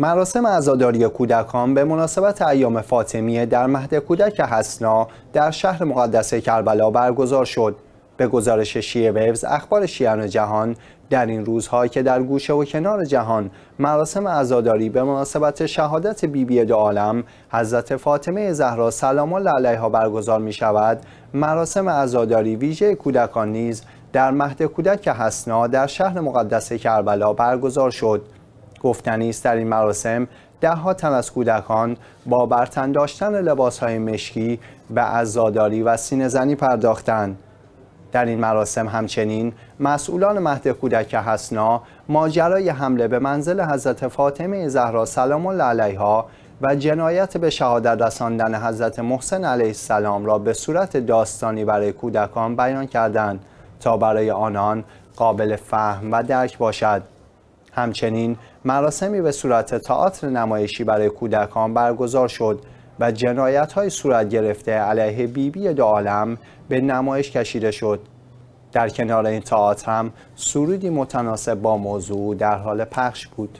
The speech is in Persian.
مراسم عزاداری کودکان به مناسبت ایام فاطمیه در مهد کودک حسنا در شهر مقدس کربلا برگزار شد. به گزارش شیعه ویوز اخبار شیعان جهان در این روزها که در گوشه و کنار جهان مراسم عزاداری به مناسبت شهادت بیبی بی دو عالم حضرت فاطمه زهرا سلام الله علیها برگزار می شود مراسم عزاداری ویژه کودکان نیز در مهد کودک حسنا در شهر مقدس کربلا برگزار شد گفتنی است در این مراسم دهها تن از کودکان با برتن داشتن های مشکی به عزاداری و سینه زنی پرداختند در این مراسم همچنین مسئولان مهد کودک حسنا ماجرای حمله به منزل حضرت فاطمه زهرا سلام الله علیها و جنایت به شهادت رساندن حضرت محسن علیه السلام را به صورت داستانی برای کودکان بیان کردند تا برای آنان قابل فهم و درک باشد همچنین مراسمی به صورت تئاتر نمایشی برای کودکان برگزار شد و جنایت های صورت گرفته علیه بیبی بی دو عالم به نمایش کشیده شد. در کنار این تئاتر هم سرودی متناسب با موضوع در حال پخش بود.